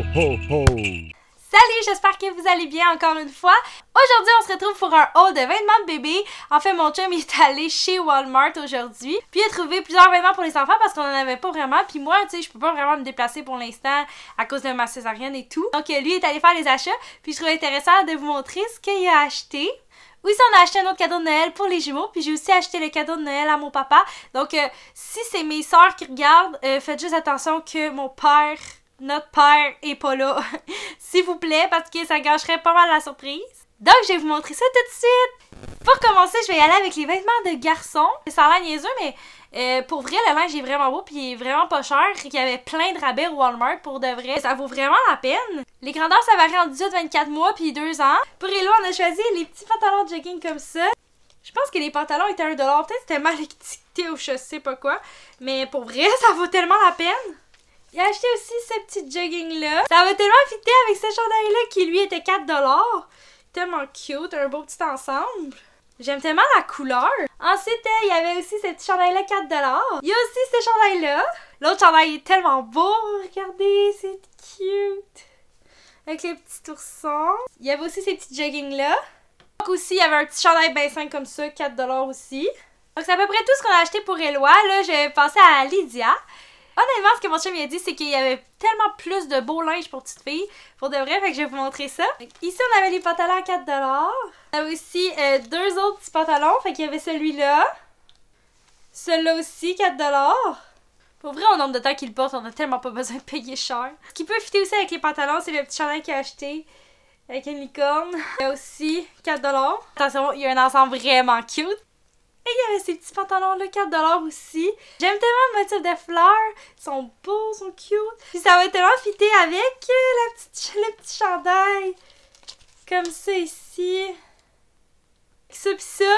ho, ho! Salut, j'espère que vous allez bien encore une fois. Aujourd'hui, on se retrouve pour un haul de vêtements de bébé. En fait, mon chum est allé chez Walmart aujourd'hui. Puis il a trouvé plusieurs vêtements pour les enfants parce qu'on en avait pas vraiment. Puis moi, tu sais, je peux pas vraiment me déplacer pour l'instant à cause de ma césarienne et tout. Donc lui est allé faire les achats. Puis je trouvais intéressant de vous montrer ce qu'il a acheté. Oui, ça, on a acheté un autre cadeau de Noël pour les jumeaux, puis j'ai aussi acheté le cadeau de Noël à mon papa. Donc, euh, si c'est mes soeurs qui regardent, euh, faites juste attention que mon père notre père est pas là. S'il vous plaît, parce que ça gâcherait pas mal la surprise. Donc, je vais vous montrer ça tout de suite. Pour commencer, je vais y aller avec les vêtements de garçon. Ça a les niaiseux, mais euh, pour vrai, le linge est vraiment beau puis il est vraiment pas cher. Il y avait plein de rabais au Walmart pour de vrai. Ça vaut vraiment la peine. Les grandeurs, ça varie en 18, 24 mois puis 2 ans. Pour Elo, on a choisi les petits pantalons de jogging comme ça. Je pense que les pantalons étaient 1$. Peut-être c'était mal étiqueté ou je sais pas quoi. Mais pour vrai, ça vaut tellement la peine. J'ai acheté aussi ce petit jogging-là. Ça va tellement fitter avec ce chandail-là qui lui était 4$. Tellement cute, un beau petit ensemble. J'aime tellement la couleur. Ensuite, euh, il y avait aussi ce petit chandail-là 4$. Il y a aussi ce chandail-là. L'autre chandail est tellement beau. Regardez, c'est cute. Avec les petits oursons. Il y avait aussi ces petits jogging-là. Donc aussi, il y avait un petit chandail ben comme ça, 4$ aussi. Donc c'est à peu près tout ce qu'on a acheté pour Eloi. Là, j'ai pensé à Lydia. Honnêtement, ce que mon chum m'a dit, c'est qu'il y avait tellement plus de beaux linges pour petite fille, Pour de vrai, fait que je vais vous montrer ça. Ici, on avait les pantalons à 4$. On avait aussi euh, deux autres petits pantalons. Fait qu'il y avait celui-là. Celui-là aussi, 4$. Pour vrai, au nombre de temps qu'il porte, on a tellement pas besoin de payer cher. Ce qui peut fitter aussi avec les pantalons, c'est le petit chandail qu'il a acheté avec une licorne. Il y a aussi 4$. Attention, il y a un ensemble vraiment cute. Et il y avait ces petits pantalons-là, 4$ aussi. J'aime tellement le motif de fleurs. Ils sont beaux, ils sont cute. Puis ça va tellement fitter avec euh, la petite, le petit chandail. Comme ça ici. Ça pis ça.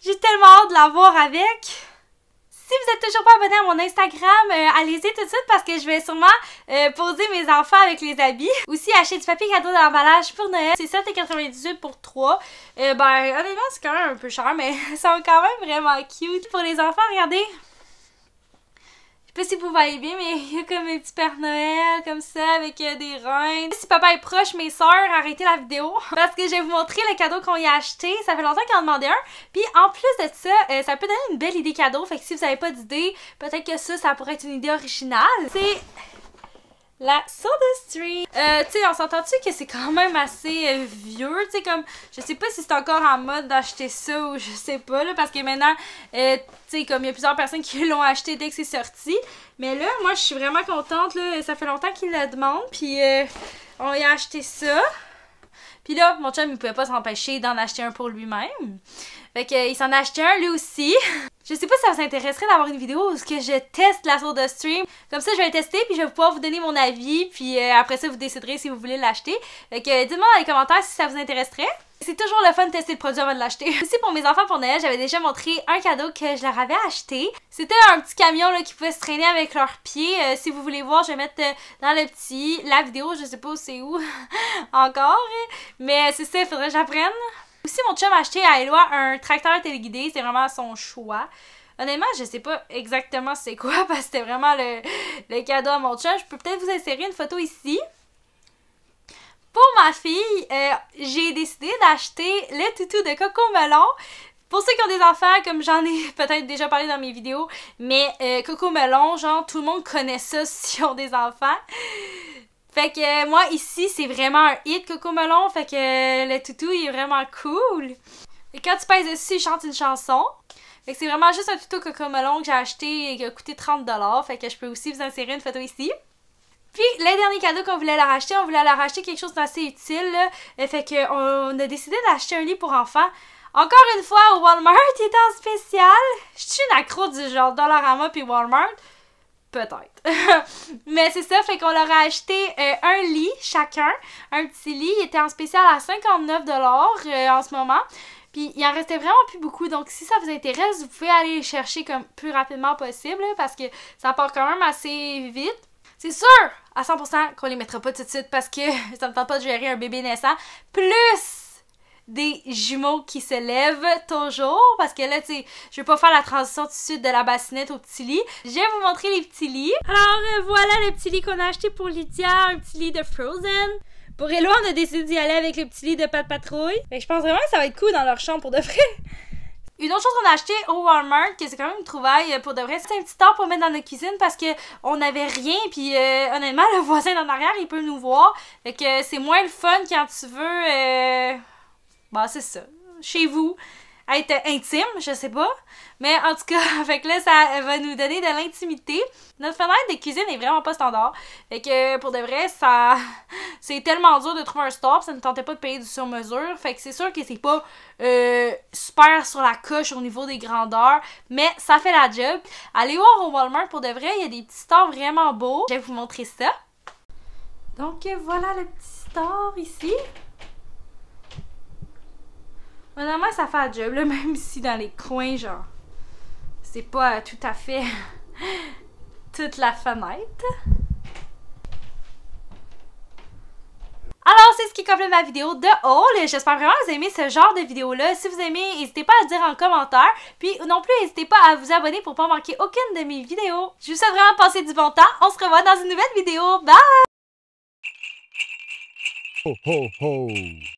J'ai tellement hâte de l'avoir avec. Si vous n'êtes toujours pas abonné à mon Instagram, euh, allez-y tout de suite parce que je vais sûrement euh, poser mes enfants avec les habits. Aussi, acheter du papier cadeau d'emballage pour Noël. C'est 7,98 pour 3. Euh, ben, honnêtement, c'est quand même un peu cher, mais ils sont quand même vraiment cute. Pour les enfants, regardez, pas si vous voyez bien, mais il y a comme un petit Père Noël, comme ça, avec euh, des reines. Si papa est proche, mes soeurs, arrêtez la vidéo parce que je vais vous montrer le cadeau qu'on y a acheté. Ça fait longtemps qu'on en demandait un. Puis en plus de ça, euh, ça peut donner une belle idée cadeau. Fait que si vous avez pas d'idée, peut-être que ça, ça pourrait être une idée originale. C'est la Soda Street. Euh, tu sais, on s'entend-tu que c'est quand même assez euh, vieux, tu sais, comme, je sais pas si c'est encore en mode d'acheter ça ou je sais pas, là, parce que maintenant, euh, tu sais, comme il y a plusieurs personnes qui l'ont acheté dès que c'est sorti, mais là, moi, je suis vraiment contente, là, ça fait longtemps qu'il la demande puis euh, on y a acheté ça. Puis là, mon chum, il pouvait pas s'empêcher d'en acheter un pour lui-même. Fait qu'il s'en a acheté un, lui aussi. Je sais pas si ça vous intéresserait d'avoir une vidéo où je teste la sourde de stream. Comme ça, je vais le tester, puis je vais pouvoir vous donner mon avis, puis euh, après ça, vous déciderez si vous voulez l'acheter. Fait que euh, dites-moi dans les commentaires si ça vous intéresserait. C'est toujours le fun de tester le produit avant de l'acheter. Aussi pour mes enfants pour Noël, j'avais déjà montré un cadeau que je leur avais acheté. C'était un petit camion qui pouvait se traîner avec leurs pieds. Euh, si vous voulez voir, je vais mettre dans le petit la vidéo, je sais pas où c'est où encore. Mais c'est ça, il faudrait que j'apprenne. Si mon chum a acheté à Eloi un tracteur téléguidé, c'est vraiment son choix. Honnêtement, je sais pas exactement c'est quoi parce que c'était vraiment le, cadeau à mon chum. Je peux peut-être vous insérer une photo ici. Pour ma fille, euh, j'ai décidé d'acheter le toutou de Coco Melon. Pour ceux qui ont des enfants, comme j'en ai peut-être déjà parlé dans mes vidéos, mais euh, Coco Melon, genre tout le monde connaît ça si on des enfants. Fait que euh, moi ici, c'est vraiment un hit Coco Melon, fait que euh, le toutou il est vraiment cool. Et quand tu pèses dessus, il chante une chanson. Fait que c'est vraiment juste un tuto Coco Melon que j'ai acheté et qui a coûté 30$, fait que je peux aussi vous insérer une photo ici. Puis, les derniers cadeaux qu'on voulait leur acheter, on voulait leur acheter quelque chose d'assez utile. Euh, fait Fait on a décidé d'acheter un lit pour enfants. Encore une fois, au Walmart, il était en spécial. Je suis une accro du genre Dollarama puis Walmart. Peut-être. Mais c'est ça, fait qu'on leur a acheté euh, un lit chacun, un petit lit. Il était en spécial à 59$ euh, en ce moment. Puis il en restait vraiment plus beaucoup. Donc si ça vous intéresse, vous pouvez aller les chercher comme plus rapidement possible parce que ça part quand même assez vite. C'est sûr à 100% qu'on les mettra pas tout de suite parce que ça ne tente pas de gérer un bébé naissant. Plus des jumeaux qui se lèvent toujours parce que là, tu sais, je vais pas faire la transition tout de suite de la bassinette au petit lit. Je vais vous montrer les petits lits. Alors, euh, voilà le petit lit qu'on a acheté pour Lydia, un petit lit de Frozen. Pour Elo, on a décidé d'y aller avec le petit lit de Pat Patrouille. Mais je pense vraiment que ça va être cool dans leur chambre pour de vrai. Une autre chose qu'on a acheté au Walmart, que c'est quand même une trouvaille euh, pour de vrai, c'est un petit temps pour mettre dans notre cuisine parce que on n'avait rien. Puis euh, honnêtement, le voisin d'en arrière, il peut nous voir. Fait que c'est moins le fun quand tu veux bah c'est ça. Chez vous, être intime, je sais pas. Mais en tout cas, là, ça va nous donner de l'intimité. Notre fenêtre de cuisine est vraiment pas standard. Fait que pour de vrai, ça. C'est tellement dur de trouver un store, ça ne tentait pas de payer du sur mesure. Fait que c'est sûr que c'est pas euh, super sur la coche au niveau des grandeurs, mais ça fait la job. Allez voir au Walmart pour de vrai, il y a des petits stores vraiment beaux. Je vais vous montrer ça. Donc voilà le petit store ici. Normalement, ça fait un job, même si dans les coins, genre, c'est pas tout à fait toute la fenêtre. Alors, c'est ce qui complète ma vidéo de haul. J'espère vraiment que vous aimez ce genre de vidéo-là. Si vous aimez, n'hésitez pas à le dire en commentaire. Puis non plus, n'hésitez pas à vous abonner pour pas manquer aucune de mes vidéos. Je vous souhaite vraiment de passer du bon temps. On se revoit dans une nouvelle vidéo. Bye! Ho, ho, ho.